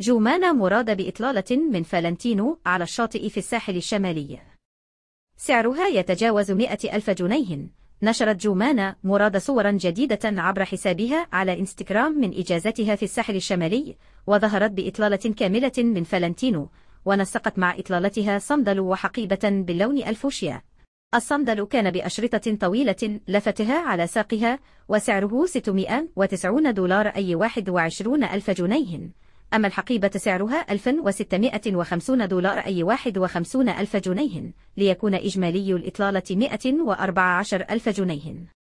جومانا مراد بإطلالة من فالنتينو على الشاطئ في الساحل الشمالي سعرها يتجاوز 100 ألف جنيه نشرت جومانا مراد صورا جديدة عبر حسابها على إنستغرام من إجازتها في الساحل الشمالي وظهرت بإطلالة كاملة من فالنتينو ونسقت مع إطلالتها صندل وحقيبة باللون الفوشيا الصندل كان بأشرطة طويلة لفتها على ساقها وسعره 690 دولار أي 21 ألف جنيه أما الحقيبة سعرها 1650 دولار أي 51 ألف جنيه ليكون إجمالي الإطلالة 114 ألف جنيه